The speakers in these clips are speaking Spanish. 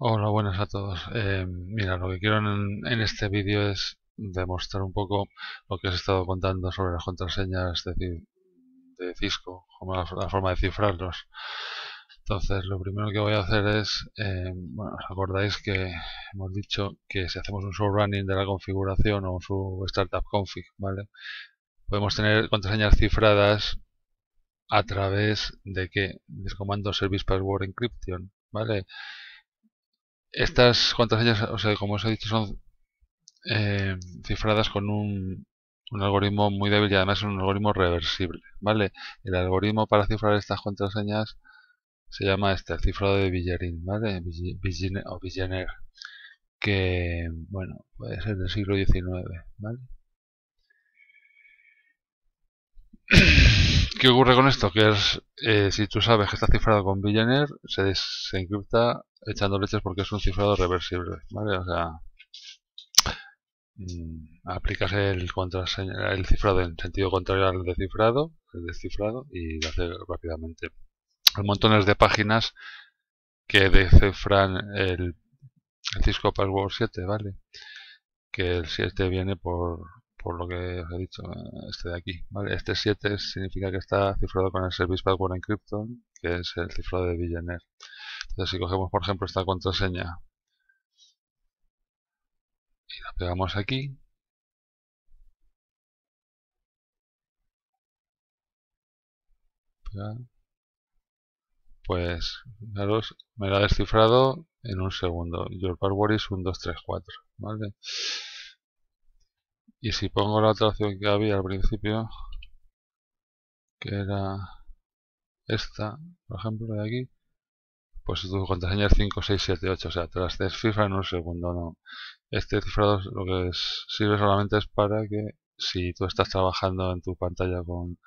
Hola, buenas a todos. Eh, mira, lo que quiero en, este vídeo es demostrar un poco lo que os he estado contando sobre las contraseñas de, Cisco, como la, forma de cifrarlos. Entonces, lo primero que voy a hacer es, eh, bueno, os acordáis que hemos dicho que si hacemos un running de la configuración o un sub startup config, ¿vale? Podemos tener contraseñas cifradas a través de que del comando service password encryption, ¿vale? Estas contraseñas, o sea, como os he dicho, son eh, cifradas con un, algoritmo muy débil y además es un algoritmo reversible. ¿vale? El algoritmo para cifrar estas contraseñas se llama este, el cifrado de Villarín, ¿vale? o que bueno, puede ser del siglo XIX, ¿vale? ¿Qué ocurre con esto? Que es, eh, si tú sabes que está cifrado con Billionaire, se desencripta echando leches porque es un cifrado reversible, ¿vale? O sea, mm, aplicas el, contraseña, el cifrado en sentido contrario al descifrado, el descifrado, y lo hace rápidamente. Hay montones de páginas que descifran el, Cisco Password 7, ¿vale? Que el 7 viene por por lo que os he dicho, eh, este de aquí. ¿vale? Este 7 significa que está cifrado con el service password encryption, que es el cifrado de Villeneuve. Entonces, si cogemos, por ejemplo, esta contraseña y la pegamos aquí, pues fijaros, me la ha descifrado en un segundo. Your password is 1234, ¿vale? Y si pongo la otra opción que había al principio, que era esta, por ejemplo, de aquí, pues tu contraseña es 5678, o sea, te las descifra en un segundo, no. Este cifrado lo que sirve solamente es para que si tú estás trabajando en tu pantalla con,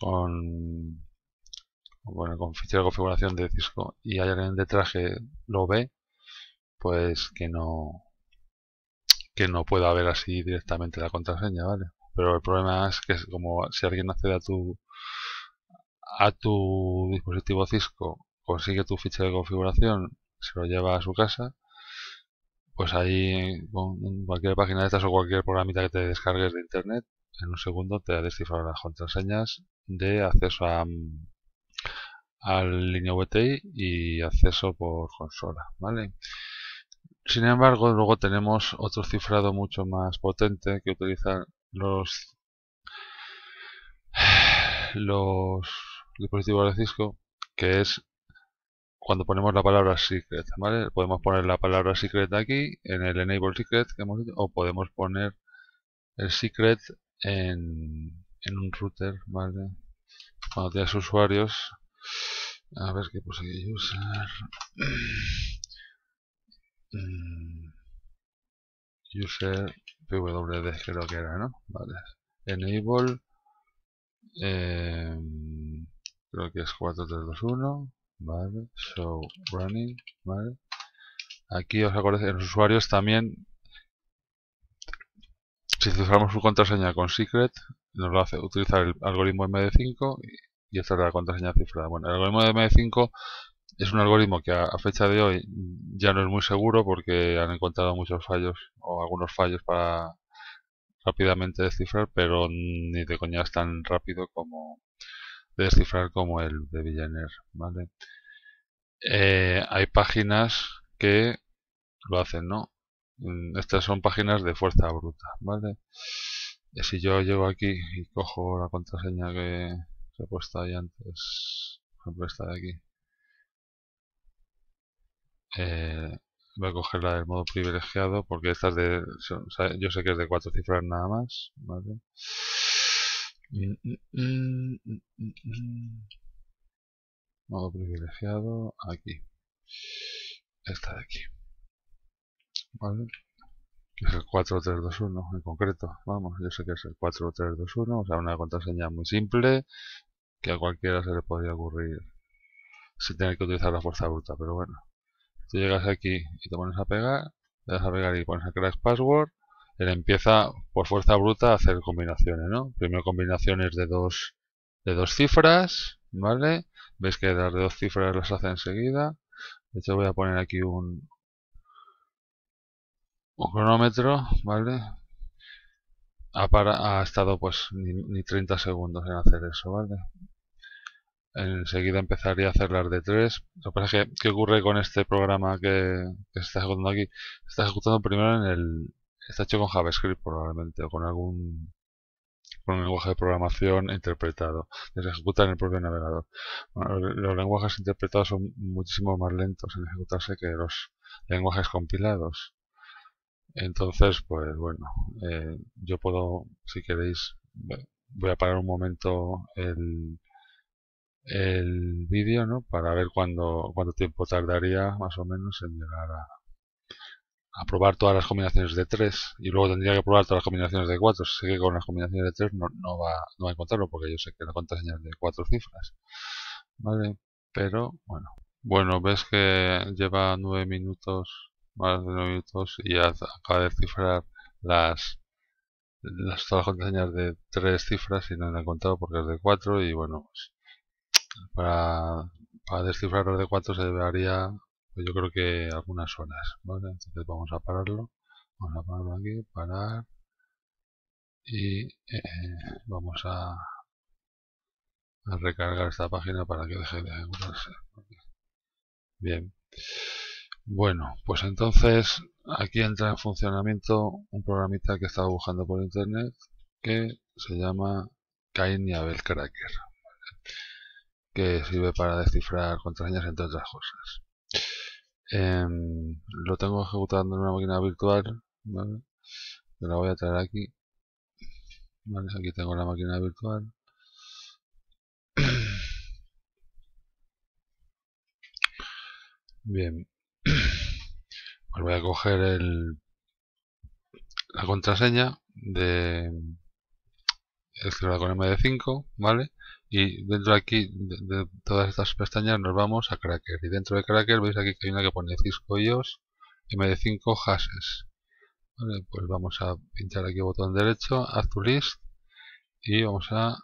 con, bueno, con fichero de configuración de Cisco y alguien de traje lo ve, pues que no, que no pueda ver así directamente la contraseña, ¿vale? Pero el problema es que como si alguien accede a tu a tu dispositivo Cisco, consigue tu ficha de configuración, se lo lleva a su casa, pues ahí en cualquier página de estas o cualquier programita que te descargues de internet, en un segundo te descifrado las contraseñas de acceso a, al línea VTI y acceso por consola, ¿vale? Sin embargo, luego tenemos otro cifrado mucho más potente que utilizan los los dispositivos de Cisco, que es cuando ponemos la palabra secret, ¿vale? Podemos poner la palabra secret aquí en el enable secret que hemos o podemos poner el secret en, un router, ¿vale? Cuando tienes usuarios, a ver qué puse usar user mm, pwd creo que era, ¿no? Vale. Enable em, creo que es 4321 vale show running vale aquí os acordáis en los usuarios también si usamos su contraseña con secret nos lo hace utilizar el algoritmo MD5 y, esta es la contraseña cifrada bueno el algoritmo MD5 es un algoritmo que a, fecha de hoy ya no es muy seguro porque han encontrado muchos fallos o algunos fallos para rápidamente descifrar, pero ni de coña es tan rápido como de descifrar como el de Villaner, ¿vale? Eh, hay páginas que lo hacen, ¿no? Mm, estas son páginas de fuerza bruta, ¿vale? Eh, si yo llego aquí y cojo la contraseña que, se he puesto ahí antes, por ejemplo esta de aquí, eh, voy a coger la del modo privilegiado porque esta de... yo sé que es de cuatro cifras nada más. ¿vale? modo privilegiado aquí. Esta de aquí. ¿Vale? es el 4321 en concreto. Vamos, yo sé que es el 4321, o sea, una contraseña muy simple que a cualquiera se le podría ocurrir sin tener que utilizar la fuerza bruta, pero bueno. Tú llegas aquí y te pones a pegar, le das a pegar y pones a crear password. Él empieza por fuerza bruta a hacer combinaciones, ¿no? Primero combinaciones de dos, de dos cifras, ¿vale? Ves que las de dos cifras las hace enseguida. De hecho voy a poner aquí un, cronómetro, ¿vale? Ha, estado pues ni 30 segundos en hacer eso, ¿vale? enseguida empezaría a hacer las de 3. Lo que ¿qué ocurre con este programa que, que está ejecutando aquí? Está ejecutando primero en el... Está hecho con JavaScript probablemente, o con algún con un lenguaje de programación interpretado, se ejecuta en el propio navegador. los lenguajes interpretados son muchísimo más lentos en ejecutarse que los lenguajes compilados. Entonces, pues bueno, eh, yo puedo, si queréis, voy a parar un momento el, el vídeo, ¿no? Para ver cuándo, cuánto tiempo tardaría más o menos en llegar a, probar todas las combinaciones de 3 y luego tendría que probar todas las combinaciones de 4. Sé que con las combinaciones de 3 no, va, no va a encontrarlo porque yo sé que la contraseña es de 4 cifras. Vale, pero bueno. Bueno, ves que lleva 9 minutos, más de 9 minutos y acaba de cifrar las, las, todas las contraseñas de tres cifras y no la he encontrado porque es de cuatro y bueno, pues para, descifrar los de 4 se debería, pues yo creo que algunas horas, Entonces vamos a pararlo, vamos a pararlo aquí, parar, y eh, eh, vamos a, recargar esta página para que deje de ejecutarse. Bien. Bueno, pues entonces aquí entra en funcionamiento un programita que estaba buscando por internet que se llama Cain y Cracker que sirve para descifrar contraseñas entre otras cosas. Em, lo tengo ejecutando en una máquina virtual, la voy a traer aquí. Aquí tengo la máquina virtual. Bien. Pues voy a coger la contraseña de va con MD5, ¿vale? y dentro de aquí de, todas estas pestañas nos vamos a Cracker y dentro de Cracker veis aquí que hay una que pone Cisco IOS MD5 Hashes vale, pues vamos a pinchar aquí botón derecho Add to List y vamos a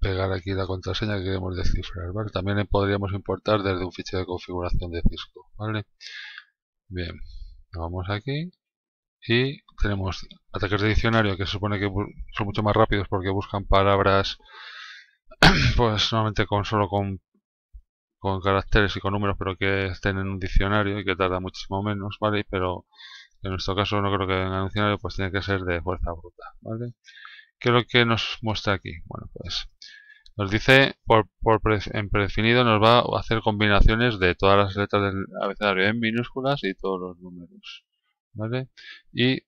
pegar aquí la contraseña que queremos descifrar ¿vale? también podríamos importar desde un fichero de configuración de Cisco ¿vale? bien, vamos aquí y tenemos ataques de diccionario que se supone que son mucho más rápidos porque buscan palabras pues normalmente con solo con, con caracteres y con números, pero que estén en un diccionario y que tarda muchísimo menos, ¿vale? Pero en nuestro caso no creo que venga en un diccionario, pues tiene que ser de fuerza bruta, ¿vale? ¿Qué es lo que nos muestra aquí? Bueno, pues nos dice, por, por en predefinido nos va a hacer combinaciones de todas las letras del abecedario en minúsculas y todos los números, ¿vale? Y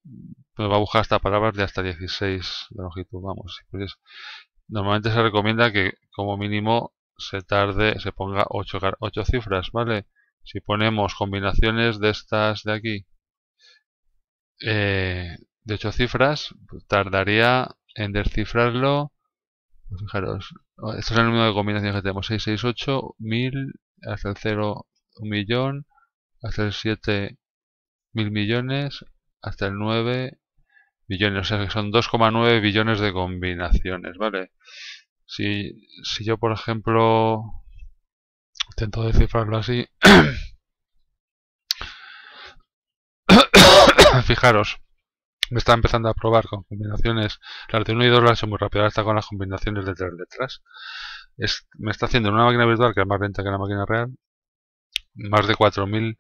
nos va a buscar hasta palabras de hasta 16 de longitud, vamos. Pues, Normalmente se recomienda que como mínimo se tarde, se ponga 8, 8 cifras, ¿vale? Si ponemos combinaciones de estas de aquí eh, de 8 cifras, pues tardaría en descifrarlo. Pues fijaros, este es el número de combinaciones que tenemos: 668, 1000, hasta el 0, 1 millón, hasta el 7, mil millones, hasta el 9, billones, o sea que son 2,9 billones de combinaciones, ¿vale? Si, yo, por ejemplo, intento descifrarlo así, fijaros, me está empezando a probar con combinaciones, las de 1 y 2 las he hecho muy rápido, ahora está con las combinaciones de tres letras. me está haciendo en una máquina virtual que es más lenta que la máquina real, más de 4000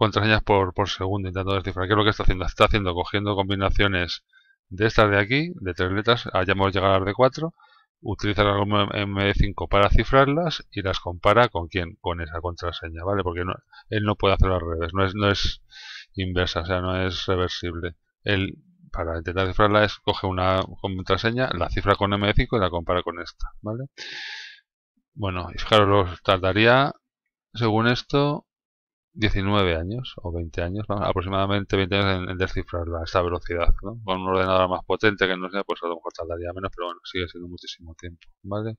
contraseñas por, por segundo intentando descifrar. ¿Qué es lo que está haciendo? Está haciendo cogiendo combinaciones de estas de aquí, de tres letras, hayamos ah, llegado a las de cuatro, utiliza la MD5 para cifrarlas y las compara con quién, con esa contraseña, ¿vale? Porque él no puede hacerlo al revés, no es, no es inversa, o sea, no es reversible. Él, para intentar cifrarla, es coge una contraseña, la cifra con MD5 y la compara con esta, ¿vale? Bueno, y fijaros, tardaría, según esto, 19 años o 20 años, aproximadamente 20 años en, descifrarla a esta velocidad, ¿no? Con un ordenador más potente que no sea, pues a lo mejor tardaría menos, pero bueno, sigue siendo muchísimo tiempo, ¿vale?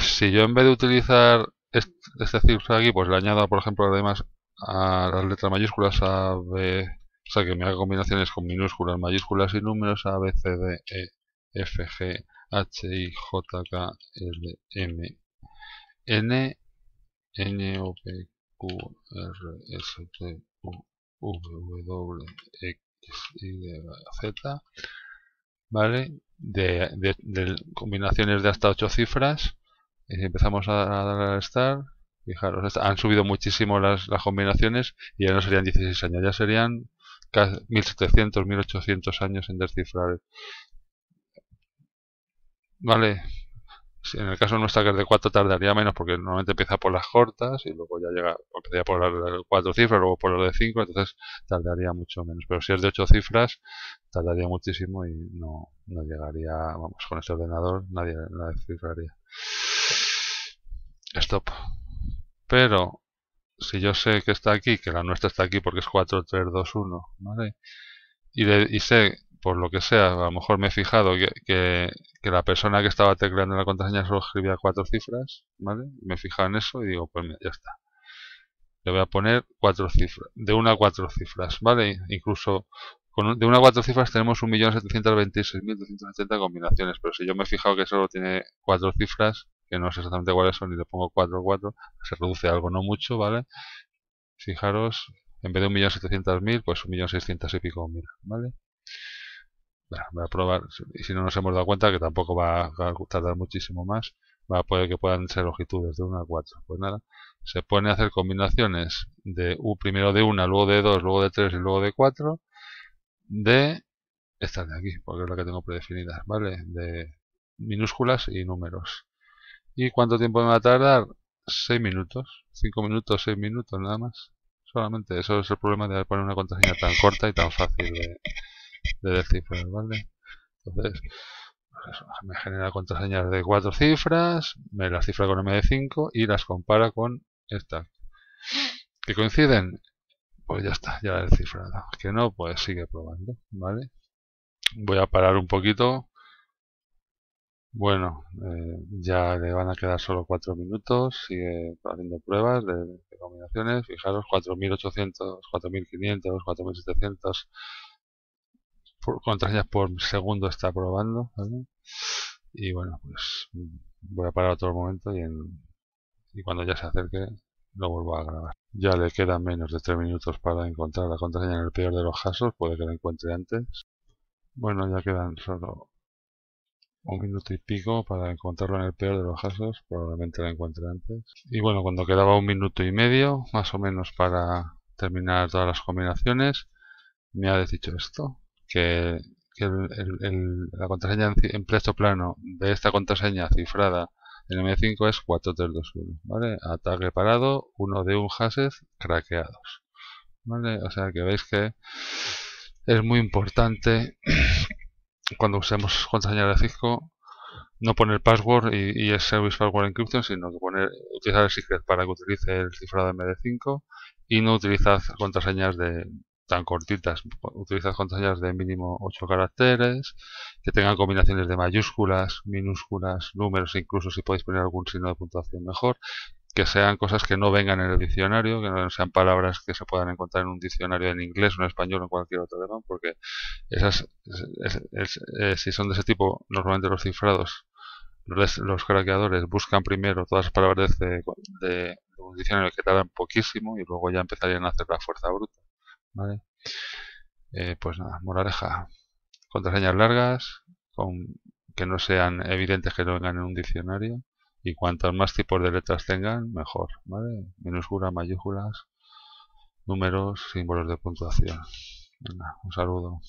Si yo en vez de utilizar este, este aquí, pues le añado, por ejemplo, además a las letras mayúsculas A, B, o sea que me haga combinaciones con minúsculas, mayúsculas y números A, B, C, D, E, F, G, H, I, J, K, L, M, N, N, O, P, Q, R, S, T, U W, z ¿vale? De, de, de, combinaciones de hasta 8 cifras. Y empezamos a, a dar al start, fijaros, han subido muchísimo las, las combinaciones y ya no serían 16 años, ya serían 1700, 1800 años en descifrar. Vale, en el caso de nuestra que es de 4 tardaría menos porque normalmente empieza por las cortas y luego ya llega, empezaría por las 4 cifras, luego por las de 5, entonces tardaría mucho menos. Pero si es de 8 cifras, tardaría muchísimo y no, no llegaría, vamos, con este ordenador nadie la descifraría. Stop. Pero si yo sé que está aquí, que la nuestra está aquí porque es 4321, ¿vale? Y, de, y sé por lo que sea, a lo mejor me he fijado que, que, la persona que estaba tecleando la contraseña solo escribía cuatro cifras, ¿vale? Me he fijado en eso y digo, pues ya está. Le voy a poner cuatro cifras, de una a cuatro cifras, ¿vale? Incluso de una a cuatro cifras tenemos 1.726.280 combinaciones, pero si yo me he fijado que solo tiene cuatro cifras, que no es exactamente cuáles son, y le pongo o cuatro, se reduce algo, no mucho, ¿vale? Fijaros, en vez de 1.700.000, pues seiscientos y pico mil, ¿vale? voy a probar, y si no nos hemos dado cuenta que tampoco va a tardar muchísimo más, va a poder que puedan ser longitudes de 1 a 4. Pues nada, se pone a hacer combinaciones de U primero de 1, luego de 2, luego de 3 y luego de 4, de estas de aquí, porque es la que tengo predefinidas, ¿vale? De minúsculas y números. ¿Y cuánto tiempo me va a tardar? 6 minutos, 5 minutos, 6 minutos nada más. Solamente eso es el problema de poner una contraseña tan corta y tan fácil de, de descifrar, ¿vale? Entonces, me genera contraseñas de cuatro cifras, me las cifra con M de 5 y las compara con esta. ¿Que coinciden? Pues ya está, ya la he Que no, pues sigue probando, ¿vale? Voy a parar un poquito. Bueno, eh, ya le van a quedar solo cuatro minutos, sigue haciendo pruebas de, de combinaciones, fijaros, 4.800, 4.500, 4.700, por, contraseñas por segundo está probando. Y bueno, pues voy a parar otro momento y, en, cuando ya se acerque lo vuelvo a grabar. Ya le quedan menos de 3 minutos para encontrar la contraseña en el peor de los casos, puede que la encuentre antes. Bueno, ya quedan solo un minuto y pico para encontrarlo en el peor de los casos, probablemente la encuentre antes. Y bueno, cuando quedaba un minuto y medio, más o menos para terminar todas las combinaciones, me ha dicho esto que, la contraseña en, plato plano de esta contraseña cifrada en M5 es 4321, ¿vale? Ataque parado, uno de un hashes craqueados, O sea que veis que es muy importante cuando usemos contraseña de Cisco no poner password y, el service password encryption, sino poner, utilizar el secret para que utilice el cifrado MD5 y no utilizar contraseñas de, tan cortitas, utilizas contraseñas de mínimo 8 caracteres, que tengan combinaciones de mayúsculas, minúsculas, números, incluso si podéis poner algún signo de puntuación mejor, que sean cosas que no vengan en el diccionario, que no sean palabras que se puedan encontrar en un diccionario en inglés, en español o en cualquier otro porque esas, si son de ese tipo, normalmente los cifrados, los, los craqueadores buscan primero todas las palabras de, de un diccionario que tardan poquísimo y luego ya empezarían a hacer la fuerza bruta. ¿vale? Eh, pues nada, moraleja. Contraseñas largas, con, que no sean evidentes que no vengan en un diccionario. Y cuantos más tipos de letras tengan, mejor, ¿vale? Minúsculas, mayúsculas, números, símbolos de puntuación. un saludo.